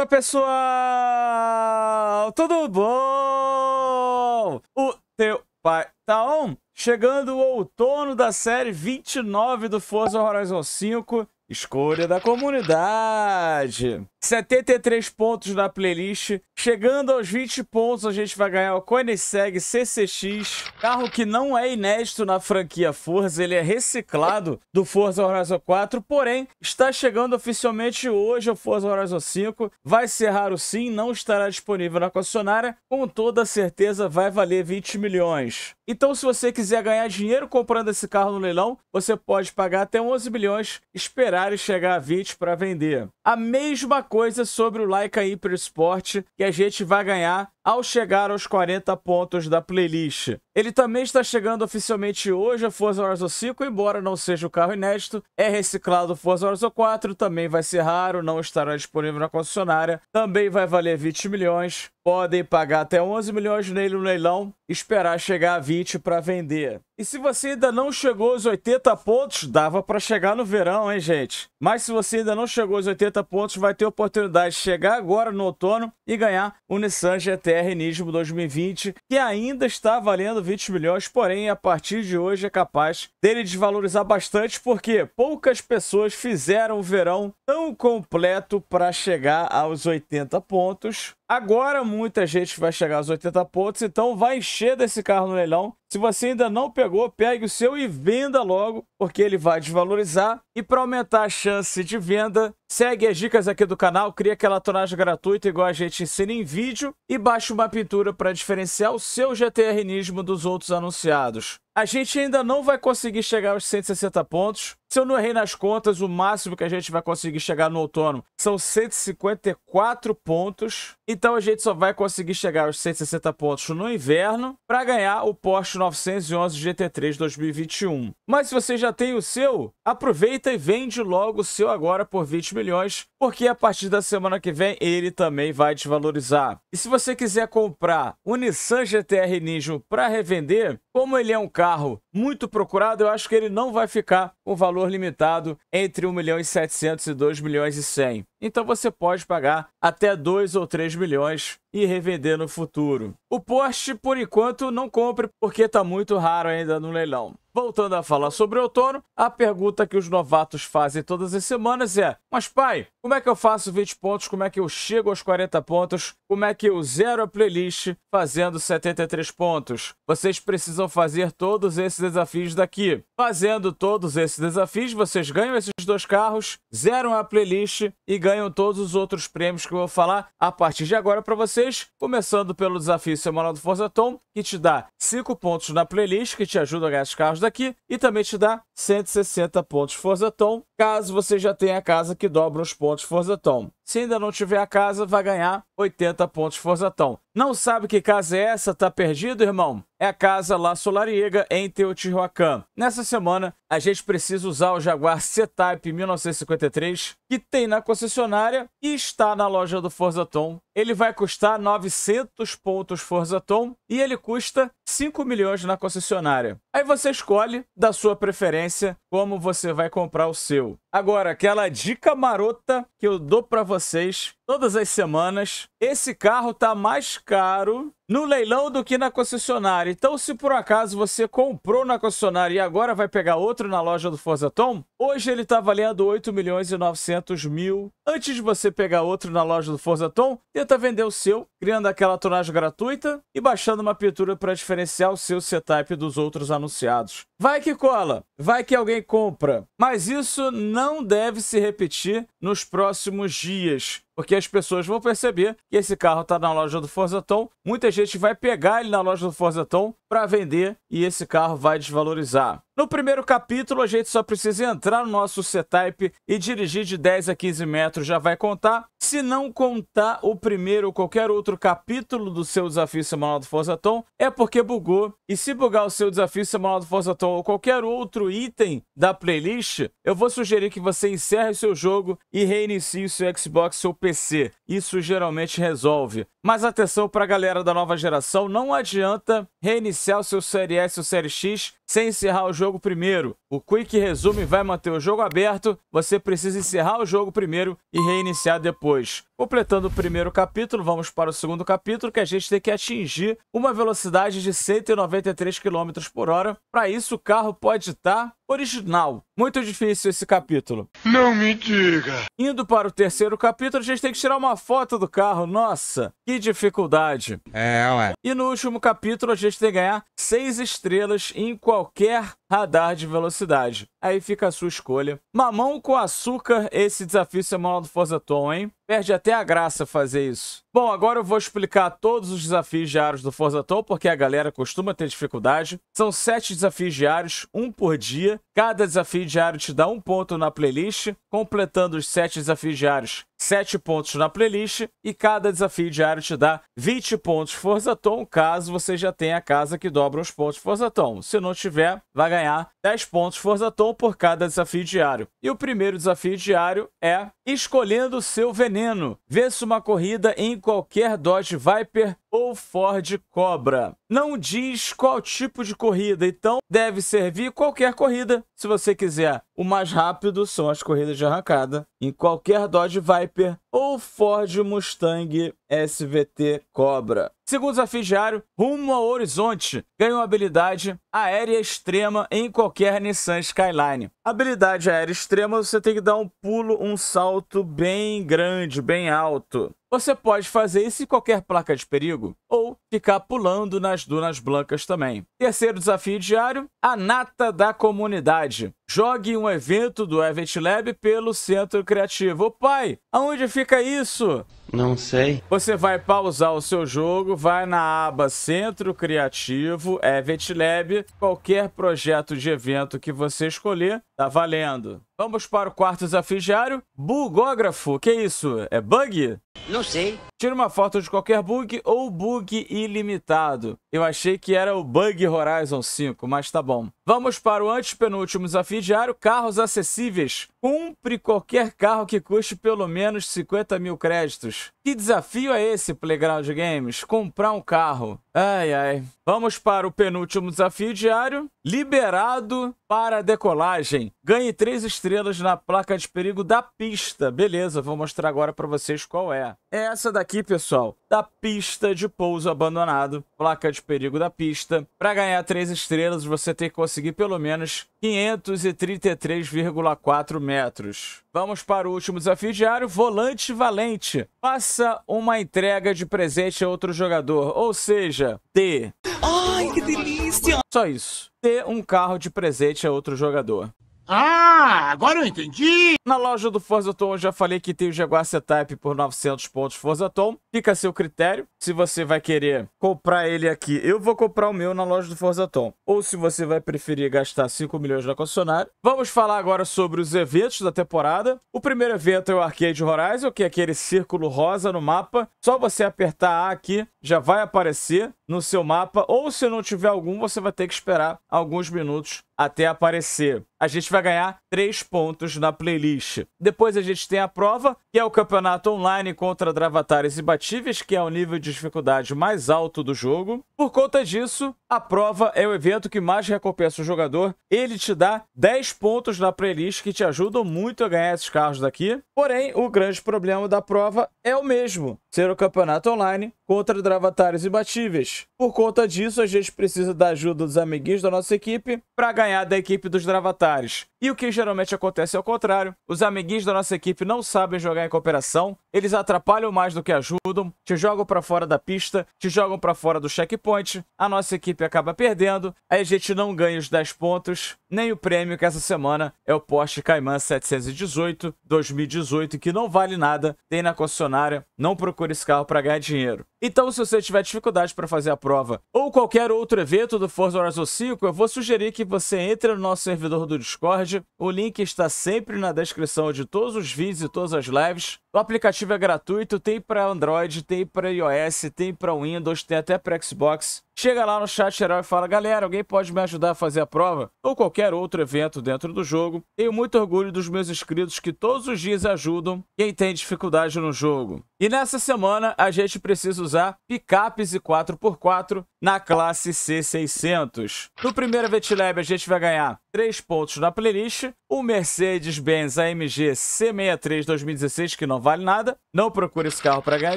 Fala pessoal, tudo bom? O teu pai tá on? Chegando o outono da série 29 do Forza Horizon 5 Escolha da comunidade. 73 pontos na playlist. Chegando aos 20 pontos, a gente vai ganhar o Koenigsegg CCX. Carro que não é inédito na franquia Forza. Ele é reciclado do Forza Horizon 4. Porém, está chegando oficialmente hoje o Forza Horizon 5. Vai ser raro sim, não estará disponível na concessionária. Com toda certeza vai valer 20 milhões. Então, se você quiser ganhar dinheiro comprando esse carro no leilão, você pode pagar até 11 bilhões, esperar e chegar a 20 para vender a mesma coisa sobre o Laika Hyper Sport que a gente vai ganhar ao chegar aos 40 pontos da playlist. Ele também está chegando oficialmente hoje a Forza Horizon 5, embora não seja o carro inédito, é reciclado o Forza Horizon 4, também vai ser raro, não estará disponível na concessionária, também vai valer 20 milhões, podem pagar até 11 milhões nele no leilão, esperar chegar a 20 para vender. E se você ainda não chegou aos 80 pontos, dava para chegar no verão, hein, gente? Mas se você ainda não chegou aos 80 pontos, vai ter oportunidade de chegar agora no outono e ganhar o Nissan GTR Nismo 2020, que ainda está valendo 20 milhões, porém, a partir de hoje é capaz dele desvalorizar bastante, porque poucas pessoas fizeram o verão tão completo para chegar aos 80 pontos Agora muita gente vai chegar aos 80 pontos, então vai encher desse carro no leilão. Se você ainda não pegou, pegue o seu e venda logo, porque ele vai desvalorizar. E para aumentar a chance de venda, segue as dicas aqui do canal, cria aquela tonagem gratuita igual a gente ensina em vídeo e baixe uma pintura para diferenciar o seu GTR Nismo dos outros anunciados. A gente ainda não vai conseguir chegar aos 160 pontos. Se eu não errei nas contas, o máximo que a gente vai conseguir chegar no outono são 154 pontos. Então a gente só vai conseguir chegar aos 160 pontos no inverno para ganhar o Porsche 911 GT3 2021. Mas se você já tem o seu, aproveita e vende logo o seu agora por 20 milhões porque a partir da semana que vem ele também vai desvalorizar. E se você quiser comprar o Nissan GTR Ninja para revender, como ele é um carro muito procurado, eu acho que ele não vai ficar com valor limitado entre 1 milhão e 700 e 2 milhões e 100. Então você pode pagar até 2 ou 3 milhões e revender no futuro. O Porsche, por enquanto, não compre porque está muito raro ainda no leilão. Voltando a falar sobre o outono, a pergunta que os novatos fazem todas as semanas é: Mas pai, como é que eu faço 20 pontos? Como é que eu chego aos 40 pontos? Como é que eu zero a playlist fazendo 73 pontos? Vocês precisam fazer todos esses desafios daqui. Fazendo todos esses desafios, vocês ganham esses dois carros, zeram a playlist e ganham todos os outros prêmios que eu vou falar a partir de agora para vocês. Começando pelo desafio semanal do Forza Tom, que te dá 5 pontos na playlist, que te ajuda a ganhar os carros daqui, e também te dá 160 pontos Forza Tom, caso você já tenha a casa que dobra os pontos Forza Tom. Se ainda não tiver a casa, vai ganhar 80 pontos Forzatão. Não sabe que casa é essa? Tá perdido, irmão? É a casa La Solariega, em Teotihuacan. Nessa semana, a gente precisa usar o Jaguar C-Type 1953, que tem na concessionária e está na loja do Forza Tom. Ele vai custar 900 pontos Forza Tom e ele custa 5 milhões na concessionária. Aí você escolhe, da sua preferência, como você vai comprar o seu. Agora, aquela dica marota que eu dou para vocês todas as semanas. Esse carro está mais caro no leilão do que na concessionária. Então, se por acaso você comprou na concessionária e agora vai pegar outro na loja do Forza Tom, hoje ele está valendo 8 milhões e 900 mil. Antes de você pegar outro na loja do Forza Tom, tenta vender o seu, criando aquela tonagem gratuita e baixando uma pintura para diferenciar o seu setup dos outros anunciados. Vai que cola, vai que alguém compra. Mas isso não deve se repetir nos próximos dias porque as pessoas vão perceber que esse carro está na loja do Forzaton, muita gente vai pegar ele na loja do Forzaton para vender e esse carro vai desvalorizar. No primeiro capítulo, a gente só precisa entrar no nosso C-Type e dirigir de 10 a 15 metros, já vai contar. Se não contar o primeiro ou qualquer outro capítulo do seu desafio semanal do Forza Tom, é porque bugou. E se bugar o seu desafio semanal do Forza Tom ou qualquer outro item da playlist, eu vou sugerir que você encerre o seu jogo e reinicie o seu Xbox ou PC. Isso geralmente resolve. Mas atenção para a galera da nova geração, não adianta reiniciar o seu Série S ou Série X sem encerrar o jogo primeiro. O Quick Resume vai manter o jogo aberto, você precisa encerrar o jogo primeiro e reiniciar depois. Completando o primeiro capítulo, vamos para o segundo capítulo, que a gente tem que atingir uma velocidade de 193 km por hora. Para isso, o carro pode estar tá original. Muito difícil esse capítulo. Não me diga! Indo para o terceiro capítulo, a gente tem que tirar uma foto do carro. Nossa, que dificuldade. É, ué. E no último capítulo, a gente tem que ganhar seis estrelas em qualquer radar de velocidade. Aí fica a sua escolha. Mamão com açúcar, esse desafio semanal do Forza Tom, hein? Perde até a graça fazer isso. Bom, agora eu vou explicar todos os desafios diários do Forza Tom, porque a galera costuma ter dificuldade. São sete desafios diários, um por dia. Cada desafio diário te dá um ponto na playlist. Completando os sete desafios diários, 7 pontos na playlist e cada desafio diário te dá 20 pontos Forza Tom, caso você já tenha a casa que dobra os pontos Forza Tom. Se não tiver, vai ganhar 10 pontos Forza Tom por cada desafio diário. E o primeiro desafio diário é escolhendo seu veneno. Vença uma corrida em qualquer Dodge Viper ou Ford Cobra. Não diz qual tipo de corrida, então deve servir qualquer corrida. Se você quiser, o mais rápido são as corridas de arrancada em qualquer Dodge Viper ou Ford Mustang SVT Cobra. Segundo desafio diário, rumo ao horizonte, ganha uma habilidade aérea extrema em qualquer Nissan Skyline. Habilidade aérea extrema, você tem que dar um pulo, um salto bem grande, bem alto. Você pode fazer isso em qualquer placa de perigo, ou ficar pulando nas dunas brancas também. Terceiro desafio diário, a nata da comunidade. Jogue um evento do Event Lab pelo Centro Criativo. Ô pai, aonde fica isso? Não sei. Você vai pausar o seu jogo, vai na aba Centro Criativo, Event Lab, qualquer projeto de evento que você escolher, tá valendo. Vamos para o quarto desafio diário, bugógrafo. Que é isso? É bug? Não sei. Tira uma foto de qualquer bug ou bug ilimitado. Eu achei que era o Bug Horizon 5, mas tá bom. Vamos para o antepenúltimo desafio diário, carros acessíveis. Cumpre qualquer carro que custe pelo menos 50 mil créditos. Que desafio é esse, Playground Games? Comprar um carro. Ai, ai. Vamos para o penúltimo desafio diário. Liberado para decolagem. Ganhe três estrelas na placa de perigo da pista. Beleza, vou mostrar agora para vocês qual é. É essa daqui, pessoal, da pista de pouso abandonado, placa de perigo da pista. Para ganhar três estrelas, você tem que conseguir pelo menos 533,4 metros. Vamos para o último desafio diário, volante valente. Faça uma entrega de presente a outro jogador, ou seja, D. Ai, que delícia! Só isso. Dê um carro de presente a outro jogador. Ah, agora eu entendi! Na loja do Forza Tom eu já falei que tem o Jaguar C-Type por 900 pontos Forza Tom. Fica a seu critério se você vai querer comprar ele aqui. Eu vou comprar o meu na loja do Forza Tom. Ou se você vai preferir gastar 5 milhões na concessionária. Vamos falar agora sobre os eventos da temporada. O primeiro evento é o Arcade Horizon, que é aquele círculo rosa no mapa. Só você apertar A aqui, já vai aparecer no seu mapa. Ou se não tiver algum, você vai ter que esperar alguns minutos até aparecer a gente vai ganhar 3 pontos na playlist. Depois a gente tem a prova, que é o campeonato online contra dravatares imbatíveis, que é o nível de dificuldade mais alto do jogo. Por conta disso, a prova é o evento que mais recompensa o jogador. Ele te dá 10 pontos na playlist que te ajudam muito a ganhar esses carros daqui. Porém, o grande problema da prova é o mesmo: ser o campeonato online, contra Dravatários imbatíveis. Por conta disso, a gente precisa da ajuda dos amiguinhos da nossa equipe para ganhar da equipe dos Dravatários. E o que geralmente acontece é o contrário. Os amiguinhos da nossa equipe não sabem jogar em cooperação, eles atrapalham mais do que ajudam, te jogam para fora da pista, te jogam para fora do checkpoint, a nossa equipe acaba perdendo, aí a gente não ganha os 10 pontos, nem o prêmio que essa semana é o Porsche Cayman 718 2018, que não vale nada, tem na concessionária, não procure esse carro para ganhar dinheiro. Então, se você tiver dificuldade para fazer a prova ou qualquer outro evento do Forza Horizon 5, eu vou sugerir que você entre no nosso servidor do Discord o link está sempre na descrição de todos os vídeos e todas as lives. O aplicativo é gratuito, tem para Android, tem para iOS, tem para Windows, tem até para Xbox. Chega lá no chat geral e fala: galera, alguém pode me ajudar a fazer a prova? Ou qualquer outro evento dentro do jogo. Tenho muito orgulho dos meus inscritos que todos os dias ajudam quem tem dificuldade no jogo. E nessa semana a gente precisa usar picapes e 4x4 na classe C600. No primeiro VTLab a gente vai ganhar três pontos na playlist. O Mercedes-Benz AMG C63 2016, que não vale nada. Não procure esse carro para ganhar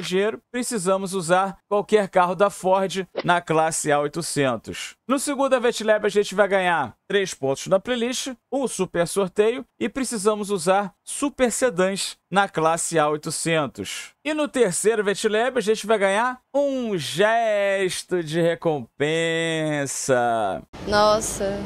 dinheiro. Precisamos usar qualquer carro da Ford na classe A800. No segundo Avetlab, a gente vai ganhar três pontos na playlist, um super sorteio e precisamos usar super sedãs na classe A800. E no terceiro Avetlab, a gente vai ganhar um gesto de recompensa. Nossa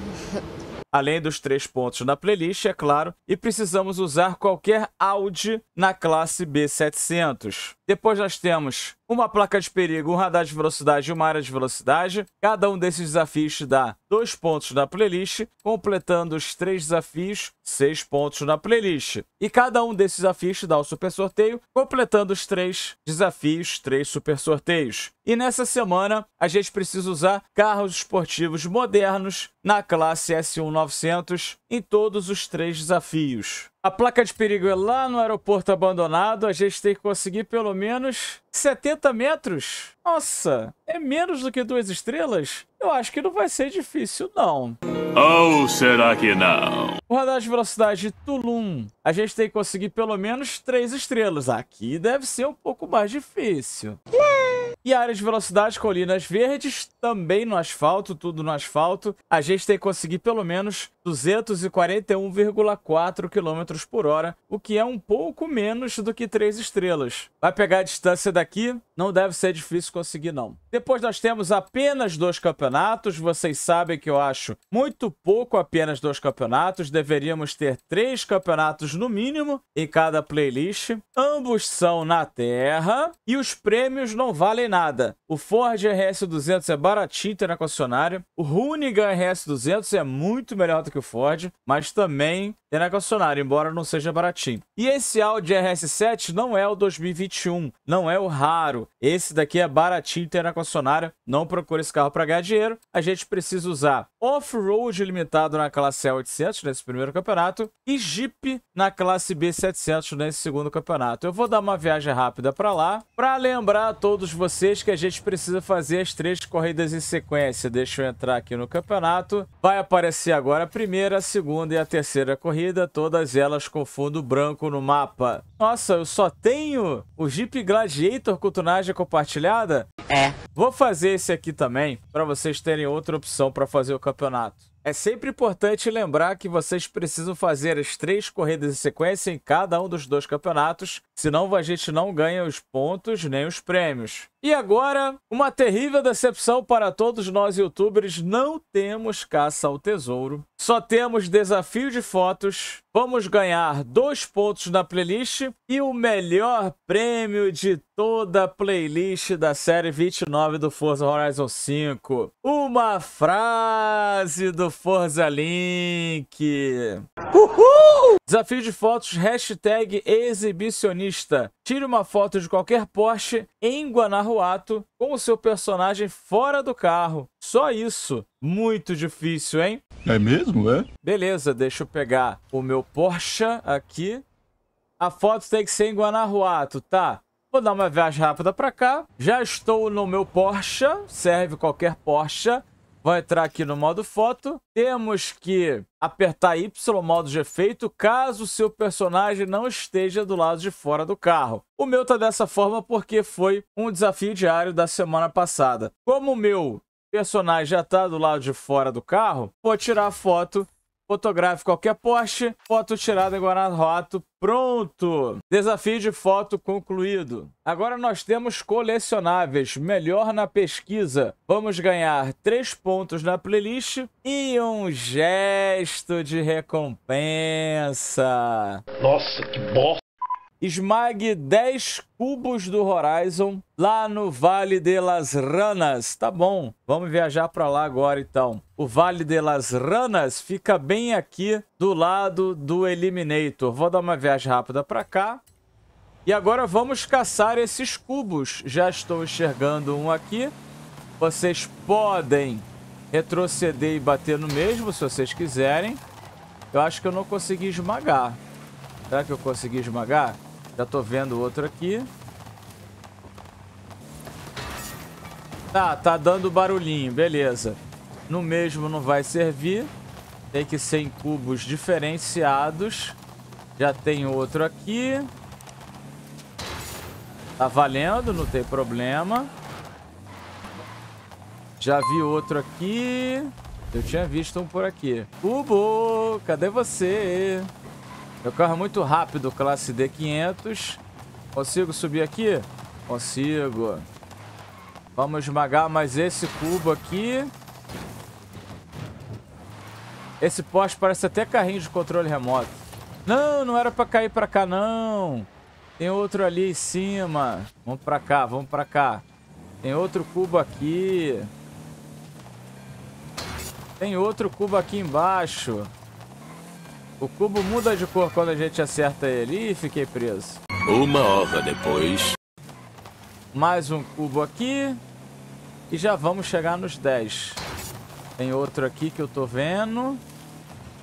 além dos três pontos na playlist, é claro, e precisamos usar qualquer Audi na classe B700. Depois nós temos uma placa de perigo, um radar de velocidade e uma área de velocidade. Cada um desses desafios te dá dois pontos na playlist, completando os três desafios, seis pontos na playlist. E cada um desses desafios te dá o um super sorteio, completando os três desafios, três super sorteios. E nessa semana a gente precisa usar carros esportivos modernos na classe S1900 em todos os três desafios. A placa de perigo é lá no aeroporto abandonado. A gente tem que conseguir pelo menos 70 metros. Nossa, é menos do que duas estrelas? Eu acho que não vai ser difícil, não. Ou oh, será que não? O radar de velocidade Tulum. A gente tem que conseguir pelo menos três estrelas. Aqui deve ser um pouco mais difícil. Não! E áreas de velocidade, colinas verdes, também no asfalto, tudo no asfalto. A gente tem que conseguir pelo menos 241,4 km por hora, o que é um pouco menos do que 3 estrelas. Vai pegar a distância daqui, não deve ser difícil conseguir, não. Depois nós temos apenas dois campeonatos. Vocês sabem que eu acho muito pouco apenas dois campeonatos. Deveríamos ter três campeonatos no mínimo em cada playlist. Ambos são na Terra e os prêmios não valem nada. O Ford RS200 é baratinho na concessionária. O Hoonigan RS200 é muito melhor do que o Ford, mas também Denegacionário, embora não seja baratinho. E esse Audi RS7 não é o 2021, não é o raro. Esse daqui é baratinho, internacionário. Não procure esse carro para ganhar dinheiro. A gente precisa usar off-road limitado na classe A800 nesse primeiro campeonato e Jeep na classe B700 nesse segundo campeonato. Eu vou dar uma viagem rápida para lá para lembrar a todos vocês que a gente precisa fazer as três corridas em sequência. Deixa eu entrar aqui no campeonato. Vai aparecer agora a primeira, a segunda e a terceira corrida corrida, todas elas com fundo branco no mapa. Nossa, eu só tenho o Jeep Gladiator com tunagem compartilhada? É. Vou fazer esse aqui também, para vocês terem outra opção para fazer o campeonato. É sempre importante lembrar que vocês precisam fazer as três corridas em sequência em cada um dos dois campeonatos, senão a gente não ganha os pontos nem os prêmios. E agora, uma terrível decepção para todos nós youtubers, não temos caça ao tesouro. Só temos desafio de fotos Vamos ganhar dois pontos na playlist e o melhor prêmio de toda a playlist da série 29 do Forza Horizon 5. Uma frase do Forza Link. Uhul! Desafio de fotos, hashtag exibicionista. Tire uma foto de qualquer Porsche em Guanajuato com o seu personagem fora do carro. Só isso. Muito difícil, hein? É mesmo, é? Beleza, deixa eu pegar o meu Porsche aqui. A foto tem que ser em Guanajuato, tá? Vou dar uma viagem rápida pra cá. Já estou no meu Porsche, serve qualquer Porsche. Vou entrar aqui no modo foto. Temos que apertar Y, modo de efeito, caso o seu personagem não esteja do lado de fora do carro. O meu tá dessa forma porque foi um desafio diário da semana passada. Como o meu personagem já tá do lado de fora do carro, vou tirar a foto Fotografe qualquer poste, foto tirada em Guanajuato, pronto! Desafio de foto concluído. Agora nós temos colecionáveis, melhor na pesquisa. Vamos ganhar 3 pontos na playlist e um gesto de recompensa. Nossa, que bosta! Esmague 10 cubos do Horizon lá no Vale de las Ranas. Tá bom, vamos viajar para lá agora então. O Vale de las Ranas fica bem aqui do lado do Eliminator. Vou dar uma viagem rápida para cá. E agora vamos caçar esses cubos. Já estou enxergando um aqui. Vocês podem retroceder e bater no mesmo se vocês quiserem. Eu acho que eu não consegui esmagar. Será que eu consegui esmagar? Já tô vendo outro aqui. Tá, tá dando barulhinho, beleza. No mesmo não vai servir. Tem que ser em cubos diferenciados. Já tem outro aqui. Tá valendo, não tem problema. Já vi outro aqui. Eu tinha visto um por aqui. Cubo, cadê você? Meu carro é muito rápido, classe D500. Consigo subir aqui? Consigo. Vamos esmagar mais esse cubo aqui. Esse poste parece até carrinho de controle remoto. Não, não era pra cair pra cá, não. Tem outro ali em cima. Vamos pra cá, vamos pra cá. Tem outro cubo aqui. Tem outro cubo aqui embaixo. O cubo muda de cor quando a gente acerta ele. Ih, fiquei preso. Uma hora depois. Mais um cubo aqui. E já vamos chegar nos 10. Tem outro aqui que eu tô vendo.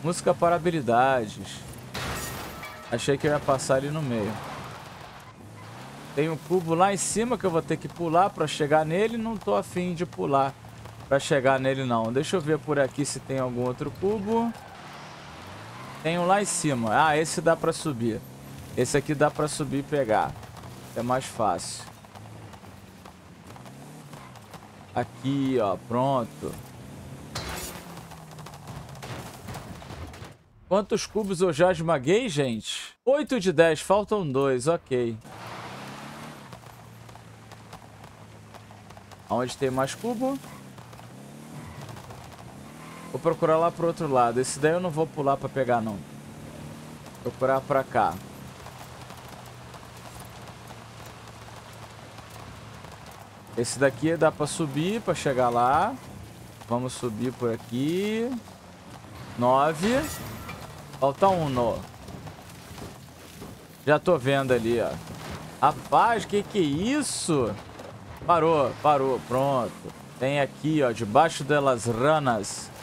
Música para habilidades. Achei que eu ia passar ali no meio. Tem um cubo lá em cima que eu vou ter que pular para chegar nele. Não tô afim de pular para chegar nele, não. Deixa eu ver por aqui se tem algum outro cubo. Tem um lá em cima. Ah, esse dá pra subir. Esse aqui dá pra subir e pegar. É mais fácil. Aqui, ó. Pronto. Quantos cubos eu já esmaguei, gente? 8 de 10. Faltam dois. Ok. Onde tem mais cubo? Vou procurar lá pro outro lado. Esse daí eu não vou pular pra pegar, não. Vou procurar pra cá. Esse daqui dá pra subir, pra chegar lá. Vamos subir por aqui. Nove. Falta um, no. Já tô vendo ali, ó. Rapaz, que que é isso? Parou, parou, pronto. Tem aqui, ó, debaixo delas ranas.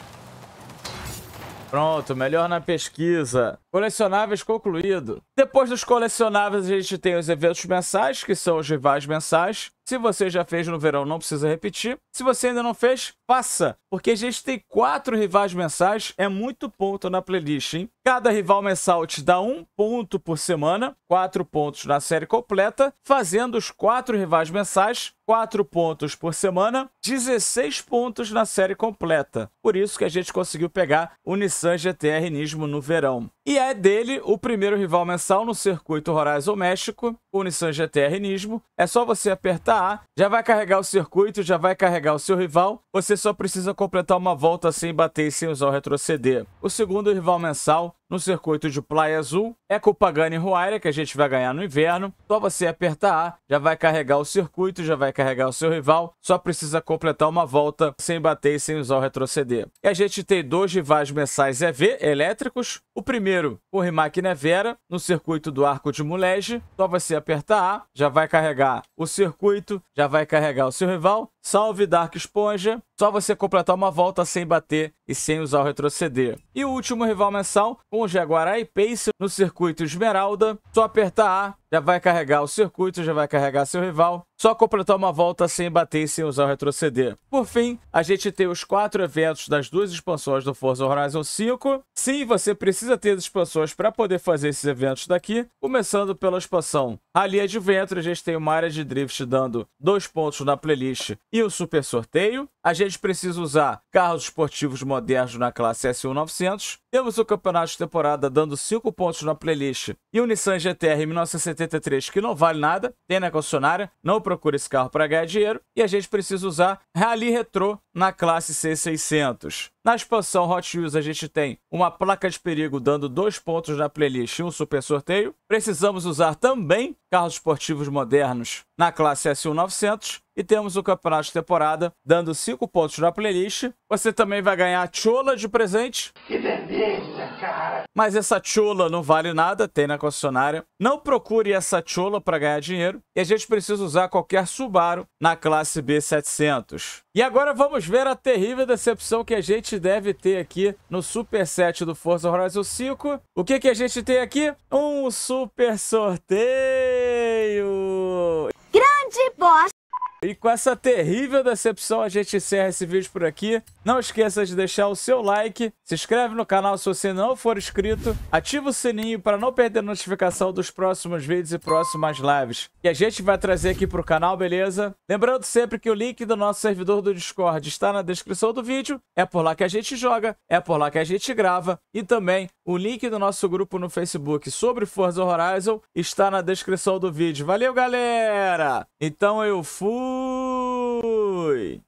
Pronto, melhor na pesquisa. Colecionáveis concluído. Depois dos colecionáveis, a gente tem os eventos mensais, que são os rivais mensais. Se você já fez no verão, não precisa repetir. Se você ainda não fez, faça, porque a gente tem quatro rivais mensais, é muito ponto na playlist, hein? Cada rival mensal te dá um ponto por semana, quatro pontos na série completa, fazendo os quatro rivais mensais, quatro pontos por semana, 16 pontos na série completa. Por isso que a gente conseguiu pegar o Nissan GTR Nismo no verão. E é dele o primeiro rival mensal no circuito Horizon México, o Nissan GTR Nismo. É só você apertar A, já vai carregar o circuito, já vai carregar o seu rival. Você só precisa completar uma volta sem bater e sem usar o retroceder. O segundo rival mensal no circuito de Playa Azul. É e Ruaira, que a gente vai ganhar no inverno. Só você apertar A, já vai carregar o circuito, já vai carregar o seu rival. Só precisa completar uma volta sem bater e sem usar o retroceder. E a gente tem dois rivais mensais EV, elétricos. O primeiro, o Rimac Nevera, no circuito do Arco de Mulege. Só você apertar A, já vai carregar o circuito, já vai carregar o seu rival. Salve Dark Esponja. Só você completar uma volta sem bater e sem usar o retroceder. E o último rival mensal, com o Jaguar e Pace no circuito Esmeralda. Só apertar A, já vai carregar o circuito, já vai carregar seu rival. Só completar uma volta sem bater e sem usar o retroceder. Por fim, a gente tem os quatro eventos das duas expansões do Forza Horizon 5. Sim, você precisa ter as expansões para poder fazer esses eventos daqui. Começando pela expansão Rally Adventure, a gente tem uma área de drift dando dois pontos na playlist e o super sorteio. A gente gente precisa usar carros esportivos modernos na classe S1900. Temos o campeonato de temporada dando 5 pontos na playlist e o Nissan GTR 1973 que não vale nada, tem na concessionária, não procura esse carro para ganhar dinheiro. E a gente precisa usar Rally Retro na classe C600. Na expansão Hot Wheels a gente tem uma placa de perigo dando dois pontos na playlist e um super sorteio. Precisamos usar também carros esportivos modernos na classe S1900 e temos o campeonato de temporada dando cinco pontos na playlist. Você também vai ganhar a Chola de presente. Que delícia, cara! Mas essa chola não vale nada, tem na concessionária. Não procure essa chola para ganhar dinheiro. E a gente precisa usar qualquer Subaru na classe B700. E agora vamos ver a terrível decepção que a gente deve ter aqui no Super 7 do Forza Horizon 5. O que, que a gente tem aqui? Um super sorteio! Grande bosta! E com essa terrível decepção a gente encerra esse vídeo por aqui. Não esqueça de deixar o seu like, se inscreve no canal se você não for inscrito, ativa o sininho para não perder notificação dos próximos vídeos e próximas lives que a gente vai trazer aqui para o canal, beleza? Lembrando sempre que o link do nosso servidor do Discord está na descrição do vídeo, é por lá que a gente joga, é por lá que a gente grava e também o link do nosso grupo no Facebook sobre Forza Horizon está na descrição do vídeo. Valeu, galera! Então eu fui! Fui!